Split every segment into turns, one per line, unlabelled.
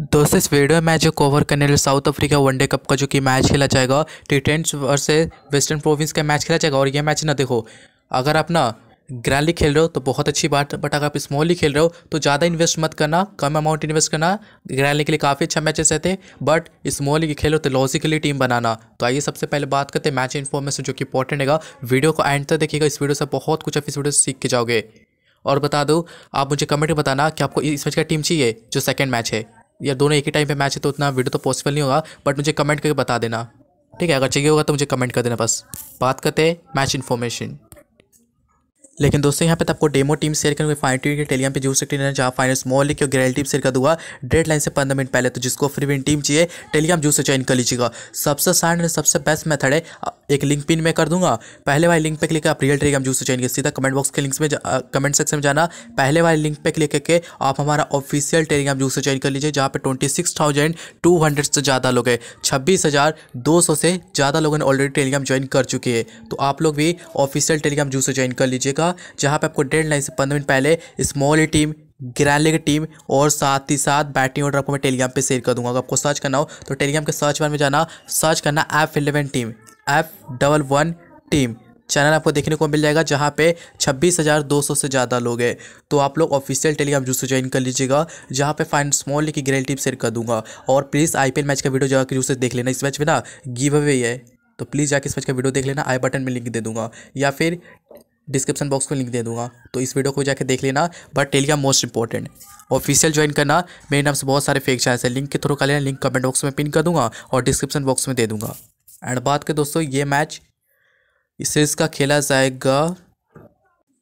दोस्तों इस वीडियो में जो कवर करने वाले साउथ अफ्रीका वनडे कप का जो कि मैच खेला जाएगा Titans versus Western Province का मैच खेला जाएगा और ये मैच ना देखो अगर आप ना ग्रैंडली खेल रहे हो तो बहुत अच्छी बात बट अगर आप स्मॉली खेल रहे हो तो ज़्यादा इन्वेस्ट मत करना कम अमाउंट इन्वेस्ट करना ग्रैंडली के लिए काफ़ी अच्छा मैचेस रहते बट खेल रहे हो तो लॉजिकली टीम बनाना तो आइए सबसे पहले बात करते हैं मैच इन्फॉर्मेशन जो कि इंपॉर्टेंट है वीडियो को एंड तक देखिएगा इस वीडियो से बहुत कुछ आप इस वीडियो से सीख के जाओगे और बता दो आप मुझे कमेंट में बताना कि आपको इस मैच का टीम चाहिए जो सेकेंड मैच है या दोनों एक ही टाइम पे मैच है तो उतना वीडियो तो पॉसिबल नहीं होगा बट मुझे कमेंट करके बता देना ठीक है अगर चाहिए होगा तो मुझे कमेंट कर देना बस बात करते हैं मैच इन्फॉर्मेशन लेकिन दोस्तों यहाँ पे तो आपको डेमो टीम शेयर करेंगे टीम के टेलीग्राम पे जो सकते हैं जहाँ फाइनल स्मॉल लिख और ग्रेल टीम शेयर कर दूंगा डेड लाइन से पंद्रह मिनट पहले तो जिसको फ्री विन टीम चाहिए टेलीग्राम जूस से ज्वाइन कर लीजिएगा सबसे साइन सबसे बेस्ट मेथड है एक लिंक पिन में कर दूंगा पहले वाले लिंक पे क्लिक आप रियल टेलीग्राम जूस से ज्वाइन सीधा कमेंट बॉक्स के लिंक में कमेंट सेक्शन में जाना पहले वाले लिंक पर क्लिक करके आप हमारा ऑफिशियल टेलीग्राम जू से ज्वाइन कर लीजिए जहाँ पे twenty six thousand two hundred से ज़्यादा लोग हैं छब्बीस हज़ार दो सौ से ज़्यादा लोगों ने ऑलरेडी टेलीग्राम ज्वाइन कर चुके हैं तो आप लोग भी ऑफिशियल टेलीग्राम जू से ज्वाइन कर लीजिएगा होगा जहाँ पर आपको डेढ़ लाइन से पंद्रह मिनट पहले small team grand league team और साथ ही साथ बैटिंग ऑर्डर आपको मैं टेलीग्राम पे शेयर कर दूंगा अगर आपको सर्च करना हो तो टेलीग्राम के सर्च बार में जाना सर्च करना F eleven team F double one team channel आपको देखने को मिल जाएगा जहाँ पे 26,200 से ज़्यादा लोग हैं तो आप लोग ऑफिशियल टेलीग्राम जूस ज्वाइन कर लीजिएगा जहाँ पे फाइन स्मॉल लीग की ग्रेल टीम शेयर कर दूंगा और प्लीज़ आई मैच का वीडियो जाकर जूस देख लेना इस मैच में ना गिव अवे है तो प्लीज़ जाकर इस मैच का वीडियो देख लेना आई बटन में लिंक दे दूंगा या फिर डिस्क्रिप्शन बॉक्स में लिंक दे दूंगा तो इस वीडियो को जाकर देख लेना but Telegram most important official join करना मेरे नाम से बहुत सारे फेक चांस है लिंक के थ्रू कर लेना लिंक कमेंट बॉक्स में पिन कर दूंगा और डिस्क्रिप्शन बॉक्स में दे दूंगा एंड बात कर दोस्तों ये मैच इस सीरीज़ का खेला जाएगा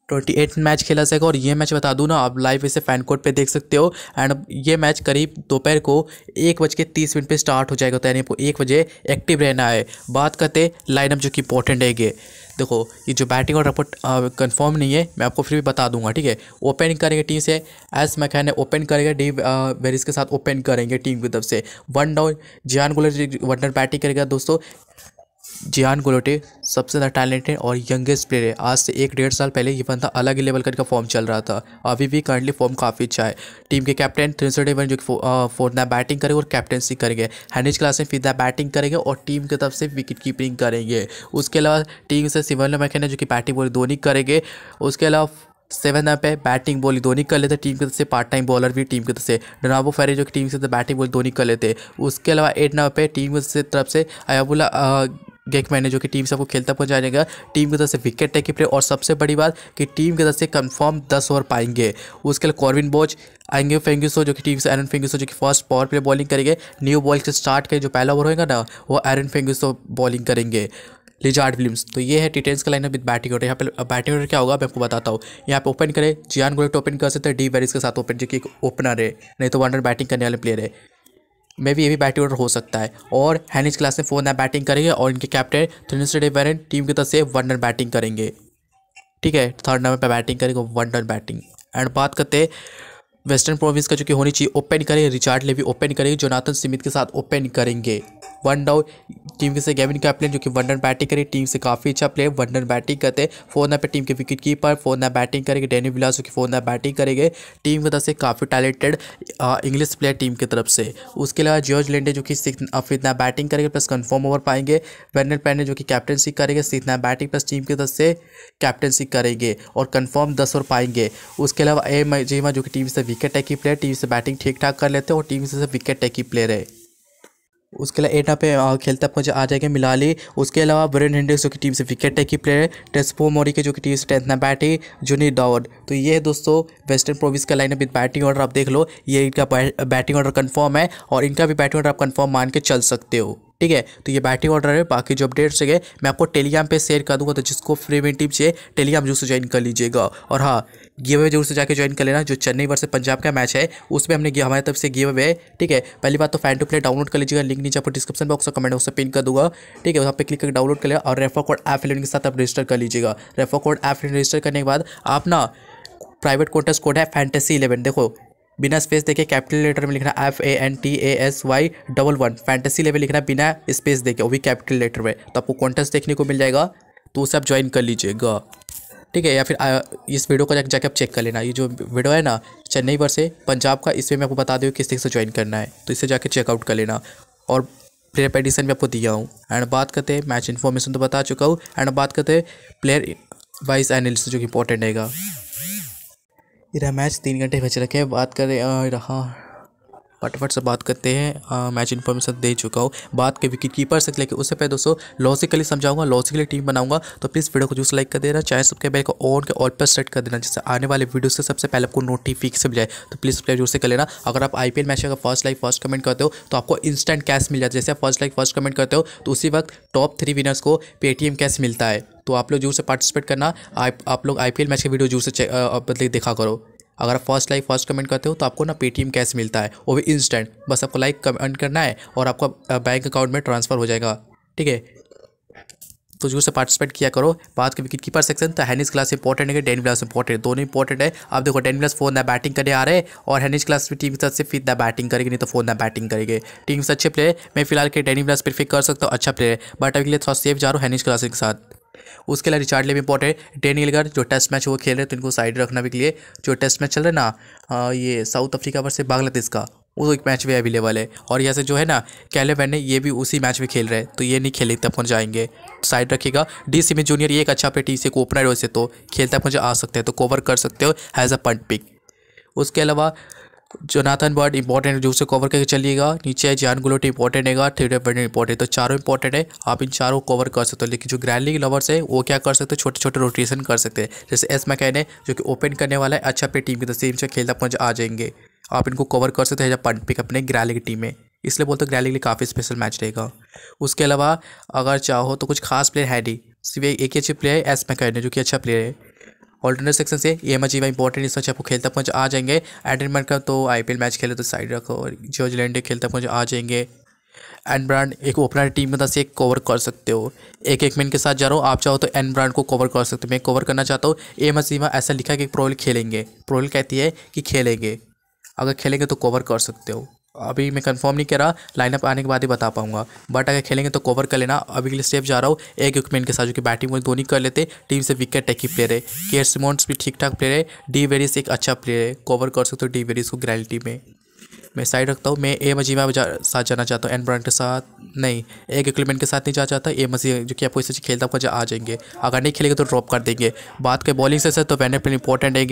ट्वेंटी एट मैच खेला जाएगा और ये मैच बता दूँ ना आप लाइव इसे फैन कोर्ट पे देख सकते हो एंड ये मैच करीब दोपहर को एक बज के तीस मिनट पर स्टार्ट हो जाएगा तो यानी आपको एक बजे एक्टिव रहना है बात करते लाइनअप जो कि इंपॉर्टेंट है ये देखो ये जो बैटिंग और रिपोर्ट कंफर्म नहीं है मैं आपको फिर भी बता दूंगा ठीक है ओपनिंग करेंगे टीम से एस मैखान ओपन करेंगे डी वेरिस के साथ ओपन करेंगे टीम की तरफ से वन डाउन जियान गुलर वनडर बैटिंग करेगा दोस्तों जियान गोलोटे सबसे ज़्यादा टैलेंटेड और यंगेस्ट प्लेयर है आज से एक डेढ़ साल पहले ये बंदा अलग ही लेवल का इनका फॉर्म चल रहा था अभी भी करंटली फॉर्म काफ़ी अच्छा है टीम के कैप्टन त्रिसठ डेवन जो कि फोर्थ नाइट बैटिंग करेंगे और कैप्टनसी करेंगे हैंडेज क्लास में फिफ्थ बैटिंग करेंगे और टीम की तरफ से विकेट कीपिंग करेंगे उसके अलावा टीम से सिवन मैकेन जो कि बैटिंग बॉल दोनों करेंगे उसके अलावा सेवन पे बैटिंग बॉल धोनी कर लेते टीम की तरफ से पार्ट टाइम बॉलर भी टीम की तरफ से डनाबो फेरे जो कि टीम से बैटिंग बॉल धोनी कर लेते उसके अलावा एट नाव पे टीम की तरफ से अयाबुल्ला गेक मैन है जो कि टीम सबको खेलता हुआ जाएगा टीम की तरफ से विकेट टेकिंग प्लेयर और सबसे बड़ी बात कि टीम की तरफ से कंफर्म दस ओवर पाएंगे उसके लिए कॉर्विन बोज आएंगे फेंगिसो जो कि टीम से एरन फेंगिसो जो कि फर्स्ट पावर प्ले बॉलिंग करेंगे न्यू बॉल से स्टार्ट करें जो पहला ओवर होगा ना वो एरन फेंगिसो बॉलिंग करेंगे लिजार्ड विलियम्स तो ये है टीटेंस का लाइनअप विद बैटिंग ऑर्डर यहाँ पे बैटिंग ऑर्डर क्या होगा मैं आपको बताता हूँ यहाँ पे ओपन करें जियान गोलेट ओपन कर सकते हैं डी वेरिस के साथ ओपन जो कि ओपनर है नहीं तो वन रन बैटिंग करने वाले प्लेयर है मे भी ये भी बैटिंग ऑर्डर हो सकता है और हैनिज क्लास में फोर नैप बैटिंग करेंगे और इनके कैप्टन थ्रिनिस्टे वेरन टीम की तरफ से वन रन बैटिंग करेंगे ठीक है थर्ड नंबर पर बैटिंग करेंगे वन रन बैटिंग एंड बात करते हैं वेस्टर्न प्रोविंस का जो कि होनी चाहिए ओपन करेंगे रिचार्ड लेवी ओपन करेंगे जोनाथन सिमित के साथ ओपन करेंगे वन डाउन टीम के से गेविन कैप्टन जो कि वन बैटिंग करे टीम से काफ़ी अच्छा प्लेयर वन रन बैटिंग करते हैं फोन पे टीम के विकेट कीपर फोन ना बैटिंग करेंगे डेनी विलास जो कि फोन ना बैटिंग करेंगे टीम की तरफ से काफ़ी टैलेंटेड इंग्लिश प्लेयर टीम की तरफ से उसके अलावा जॉर्ज लेंडे जो कि सिक्स ना बैटिंग करेंगे प्लस कन्फर्म ओवर पाएंगे वेनर पैने जो कि कैप्टनशिप करेंगे सीखना बैटिंग प्लस टीम की तरफ से कैप्टनशिप करेंगे और कन्फर्म दस ओवर पाएंगे उसके अलावा ए जीमा जो कि टीम से विकेट टेकी प्लेयर टीम से बैटिंग ठीक ठाक कर लेते हैं और टीम से विकेट टेकी प्लेयर है उसके अलावा एटा पे खेलते मुझे आ जाएंगे मिलाली उसके अलावा ब्रेन हिंडिक्स जो कि टीम से विकेट टेकी प्लेयर टेस्पो मोरी के जो कि टीम से टेंथ में बैटी जूनी डावर तो ये है दोस्तों वेस्टर्न प्रोविंस का लाइनअप विद बैटिंग ऑर्डर आप देख लो ये इनका बैटिंग ऑर्डर कन्फर्म है और इनका भी बैटिंग ऑर्डर आप कन्फर्म मान के चल सकते हो ठीक है तो ये बैटिंग ऑर्डर है बाकी जो अपडेट्स है मैं आपको टेलीग्राम पे शेयर कर दूंगा तो जिसको फ्री में टीम चाहिए टेलीग्राम जो से ज्वाइन कर लीजिएगा और हाँ गिव अवे जरूर से जाकर ज्वाइन कर लेना जो चेन्नई वर्सेस पंजाब का मैच है उसमें हमने हमारी तरफ से गिव अवे ठीक है पहली बात तो फैन टू प्ले डाउनलोड कर लीजिएगा लिंक नीचे आपको डिस्क्रिप्शन बॉक्स और कमेंट बॉक्स में पिन कर दूंगा ठीक है वहाँ पे क्लिक कर डाउनलोड कर लिया और रेफर कोड ऐप के साथ आप रजिस्टर कर लीजिएगा रेफर कोड ऐप रजिस्टर करने के बाद आप ना प्राइवेट कोटस कोड है फैंटेसी इलेवन देखो बिना स्पेस देखे कैपिटल लेटर में लिखना F A N T A S Y double one fantasy eleven लिखना बिना स्पेस देखे वो भी कैपिटल लेटर में तो आपको कॉन्टेस्ट देखने को मिल जाएगा तो उसे आप ज्वाइन कर लीजिएगा ठीक है या फिर आ, इस वीडियो को जाकर जाके आप चेक कर लेना ये जो वीडियो है ना चेन्नई वर्से से पंजाब का इसमें मैं आपको बता दूँ किस तरीके से ज्वाइन करना है तो इसे जाके चेकआउट कर लेना और प्लेयर पेडिशन भी आपको दिया हूँ एंड बात करते हैं मैच इन्फॉर्मेशन तो बता चुका हूँ एंड बात करते हैं प्लेयर वाइज एनालिस जो कि इंपॉर्टेंट रहेगा मेरा मैच तीन घंटे बच रखे बात करें रहा फटाफट से बात करते हैं मैच इन्फॉर्मेशन दे चुका हूँ बात के विकेट कीपर से लेकर उससे पहले दोस्तों लॉजिकली समझाऊंगा लॉजिकली टीम बनाऊंगा तो प्लीज़ वीडियो को जूस लाइक कर देना चाहे सबके बैल को ऑन के ऑल पर सेट कर देना जिससे आने वाले वीडियो से सबसे पहले आपको नोटिफिकेशन मिल जाए तो प्लीज़ सब्सक्राइब जूस से कर लेना अगर आप आई मैच का फर्स्ट लाइक फर्स्ट कमेंट करते हो तो आपको इंस्टेंट कैश मिल जाता है जैसे आप फर्स्ट लाइक फर्स्ट कमेंट करते हो तो उसी वक्त टॉप थ्री विनर्स को पेटीएम कैश मिलता है तो आप लोग जरूर से पार्टिसिपेट करना आप, आई लोग एल मैच के वीडियो जरूर से मतलब देखा करो अगर आप फर्स्ट लाइक फर्स्ट कमेंट करते हो तो आपको ना पेटीएम कैश मिलता है वो भी इंस्टेंट बस आपको लाइक कमेंट करना है और आपका बैंक अकाउंट में ट्रांसफ़र हो जाएगा ठीक है तो जो से पार्टिसिपेट किया करो बात के विकेट कीपर सेक्शन तो हैनिस क्लास इंपॉर्टेंट है डेन क्लास इंपॉर्टेंट दोनों इंपॉर्टेंट है आप देखो डेन क्लास फोन ना बैटिंग करने आ रहे हैं और हैनिस क्लास भी टीम के साथ सिर्फ ना बैटिंग करेगी नहीं तो फोन ना बैटिंग करेंगे टीम से अच्छे प्लेयर मैं फिलहाल के डेन क्लास प्रिफिक कर सकता हूँ अच्छा प्लेयर बट अभी थोड़ा सेफ जा रहा हूँ हैनिस क्लास के साथ उसके लिए रिचार्ड लेम इंपॉर्टेंट है डेन इलगर जो टेस्ट मैच वो खेल रहे हैं तो इनको साइड रखना भी के लिए जो टेस्ट मैच चल रहा है ना ये साउथ अफ्रीका वर्ष बांग्लादेश का वो एक मैच में अवेलेबल है और यहाँ से जो है ना कैले मैंने ये भी उसी मैच में खेल रहे हैं तो ये नहीं खेले तब पहुँच जाएंगे साइड रखेगा डी सी में जूनियर ये एक अच्छा पे टी से ओपनर वैसे तो खेलता पहुँचे आ सकते हैं तो कवर कर सकते हो हैज़ अ पंट पिक उसके अलावा जोनाथन बर्ड इंपॉर्टेंट है जो उसे कवर करके चलिएगा नीचे है जान गुलोट इंपॉर्टेंट है थ्री बर्डन इंपॉर्टेंट तो चारों इंपॉर्टेंट है आप इन चारों को कवर कर सकते हो लेकिन जो ग्रैंड लीग लवर्स है वो क्या कर सकते हैं छोटे छोटे रोटेशन कर सकते हैं जैसे एस मैकैन है जो कि ओपन करने वाला है अच्छा अपनी टीम की तरफ टीम से खेलता पंच आ जाएंगे आप इनको कवर कर सकते हैं जब पंट पिक अपने ग्रैंड टीम में इसलिए बोलते हो ग्रैंड लिए काफ़ी स्पेशल मैच रहेगा उसके अलावा अगर चाहो तो कुछ खास प्लेयर है नहीं सिर्फ एक ही अच्छे प्लेयर है एस मैकैन है जो कि अच्छा प्लेयर है ऑल्टरनेट सेक्शन से ये मैच इवा इंपॉर्टेंट इसमें आपको खेलता पहुँच आ जाएंगे एडनमैन का तो आई मैच खेले तो साइड रखो और जॉर्ज लैंडे खेलता पहुँच आ जाएंगे एन ब्रांड एक ओपनर टीम में से कवर कर सकते हो एक एक मैन के साथ जा रहा हूँ आप चाहो तो एन ब्रांड को कवर कर सकते हो मैं कवर करना चाहता हूँ ए मसीमा ऐसा लिखा है कि प्रोल खेलेंगे प्रोल कहती है कि खेलेंगे अगर खेलेंगे तो कवर कर सकते हो अभी मैं कंफर्म नहीं कर रहा लाइनअप आने के बाद ही बता पाऊंगा बट अगर खेलेंगे तो कवर कर लेना अभी के लिए स्टेप जा रहा हूँ एक इक्विपमेंट के साथ जो कि बैटिंग वो धोनी कर लेते टीम से विकेट टेकी प्लेयर है केयर सिमोन्स भी ठीक ठाक प्लेयर है डी वेरिस एक अच्छा प्लेयर है कवर कर सकते हो डी वेरिस को ग्रैलिटी में मैं साइड रखता हूँ मैं ए मजीमा जा, साथ जाना चाहता हूँ एन ब्रांड के साथ नहीं एक इक्विपमेंट के साथ नहीं जाना चाहता ए मजी जो कि आपको इससे खेलता हुआ आ जाएंगे अगर नहीं खेलेंगे तो ड्रॉप कर देंगे बात करें बॉलिंग से, तो वेनर प्लेन इंपॉर्टेंट है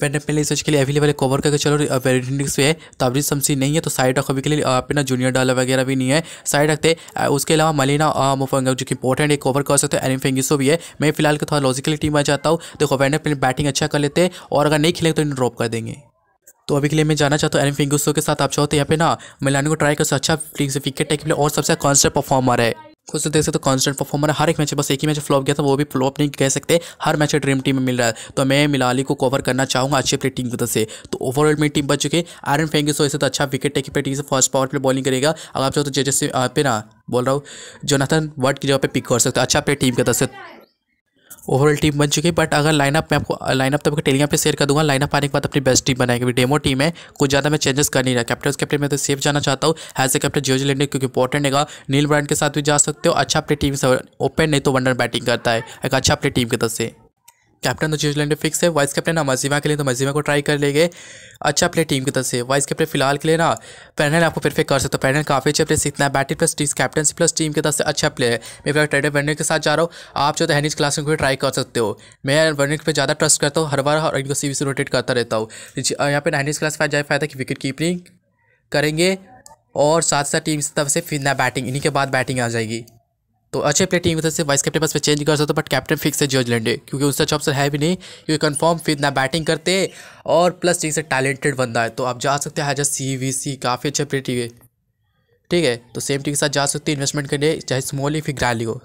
पेंट पहले सर्च के लिए अवेलेबल है कवर करके चलो पेरेंटिक्स पे है तो अभी समसी नहीं है तो साइड रखो अभी के लिए अपना जूनियर डाला वगैरह भी नहीं है साइड रखते उसके अलावा मलिना मोफंगा जो कि इंपॉर्टेंट है कवर कर सकते हैं एलिम फेंगिसो भी है मैं फिलहाल के थोड़ा लॉजिकली टीम आ जाता हूँ देखो वेंडर प्लेन बैटिंग अच्छा कर लेते हैं और अगर नहीं खेले तो इन्हें ड्रॉप कर देंगे तो अभी के लिए मैं जाना चाहता हूँ एलिम फेंगिसो के साथ आप चाहो तो यहाँ पे ना मिलानी को ट्राई कर सकते अच्छा विकेट टेक और सबसे कॉन्स्टेंट अच्छा परफॉर्मर है खुद से देख सकते हो कांस्टेंट परफॉर्मर हर एक मैच बस एक ही मैच फ्लॉप गया था वो भी फ्लॉप नहीं कह सकते हर मैच ड्रीम टीम में मिल रहा है तो मैं मिलाली को कवर करना चाहूँगा अच्छी अपनी टीम की तरफ से तो ओवरऑल मेरी टीम बच चुकी है आयरन फेंगे सो तो अच्छा विकेट टेकिंग पे टीम से फर्स्ट पावर प्ले बॉलिंग करेगा अगर आप चाहो तो जैसे पे ना बोल रहा हूँ जोनाथन वर्ड की जगह पर पिक कर सकते अच्छा अपने टीम की तरफ से ओवरऑल टीम बन चुकी है बट अगर लाइनअप मैं आपको लाइनअप तो आपको टेलीग्राम पे शेयर कर दूंगा लाइनअप आने के बाद अपनी बेस्ट टीम बनाएगी डेमो टीम है कुछ ज़्यादा मैं चेंजेस कर नहीं रहा कैप्टन कैप्टन मैं तो सेफ जाना चाहता हूँ एज ए कैप्टन जियो लेंडर क्योंकि इंपॉर्टेंट है नील ब्रांड के साथ भी जा सकते हो अच्छा अपनी टीम से ओपन नहीं तो वंडर बैटिंग करता है एक अच्छा अपनी टीम की तरफ से कैप्टन तो न्यूजीलैंड फिक्स है वाइस कैप्टन ना मजीमा के लिए तो मजीमा को ट्राई कर लेंगे अच्छा अपने टीम की तरफ से वाइस कैप्टन फिलहाल के लिए ना पैनल आपको परफेक्ट कर सकते हो पैनल काफ़ी अच्छे प्लेस सीखना है batting plus team captaincy plus team की तरफ से अच्छा प्ले है मैं फिर ट्रेडर वर्निक के साथ जा रहा हूँ आप जो है हैनिज क्लास में भी ट्राई कर सकते हो मैं वर्निक पर ज़्यादा ट्रस्ट करता हूँ हर बार और इनको सी रोटेट करता रहता हूँ यहाँ पर हैनिज क्लास फाइव जाए फायदा कि विकेट कीपिंग करेंगे और साथ साथ टीम की तरफ से फिर ना बैटिंग इन्हीं के बाद बैटिंग आ जाएगी तो अच्छे प्लेयर टीम की से वाइस कैप्टन पास पर चेंज कर सकते हो बट कैप्टन फिक्स है जॉर्ज लैंडे क्योंकि उससे अच्छा ऑप्शन है भी नहीं क्योंकि कंफर्म फिर ना बैटिंग करते और प्लस टीम से टैलेंटेड बंदा है तो आप जा सकते हैं हाजर सी वी सी काफ़ी अच्छे प्लेयर टीम है ठीक है तो सेम टीम के साथ जा सकते हैं इन्वेस्टमेंट करने चाहे स्मॉल ही फिर ग्रैली हो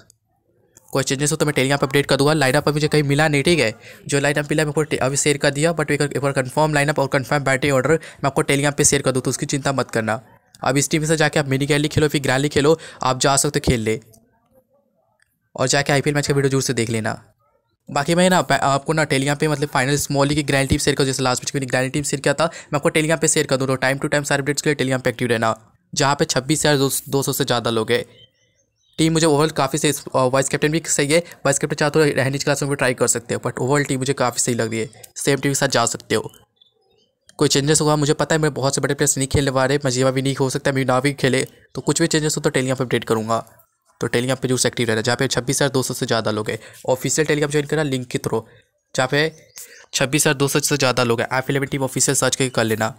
कोई चेंजेस हो तो मैं टेलीग्राम पर अपडेट कर दूंगा लाइनअप अभी मुझे कहीं मिला नहीं ठीक है जो लाइनअप मिला मैं आपको अभी शेयर कर दिया बट एक बार कन्फर्म लाइनअप और कन्फर्म बैटिंग ऑर्डर मैं आपको टेलीग्राम पे शेयर कर दूँ तो उसकी चिंता मत करना अब इस टीम से जाके आप मिनी गैली खेलो फिर ग्रैली खेलो आप जा सकते खेल ले और जाके आई मैच का वीडियो जोर से देख लेना बाकी मैं ना आपको ना टेलीग्राम पे मतलब फाइनल स्मॉल की ग्रैंड टीम शेयर कर जैसे लास्ट मैच में ग्रैंड टीम शेयर किया था मैं आपको टेलीग्राम पे शेयर कर दूँ तो टाइम टू टाइम सारे अपडेट्स के लिए टेलीग्राम पे एक्टिव रहना जहाँ पे छब्बीस हज़ार दो सौ से ज़्यादा लोग हैं टीम मुझे ओवरऑल काफ़ी सही वाइस कैप्टन भी सही है वाइस कैप्टन चाहते हो रहने की क्लास में भी ट्राई कर सकते हो बट ओवरऑल टीम मुझे काफ़ी सही लग रही है सेम टीम के साथ जा सकते हो कोई चेंजेस हुआ मुझे पता है मेरे बहुत से बड़े प्लेयर्स नहीं खेलने वाले मजीवा भी नहीं हो सकता ना भी खेले तो कुछ भी चेंजेस हो तो टेलीग्राम पर अपडेट करूँगा तो टेलीग्राम पे जरूर एक्टिव रहना जहाँ पे छब्बीस हज़ार दो सौ से ज़्यादा लोग हैं ऑफिशियल टेलीग्राम ज्वाइन करना लिंक के थ्रू जहाँ पे छब्बीस हज़ार दो सौ से ज़्यादा लोग हैं एफिलेबल टीम ऑफिशियल सर्च करके कर लेना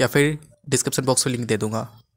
या फिर डिस्क्रिप्शन बॉक्स में लिंक दे दूँगा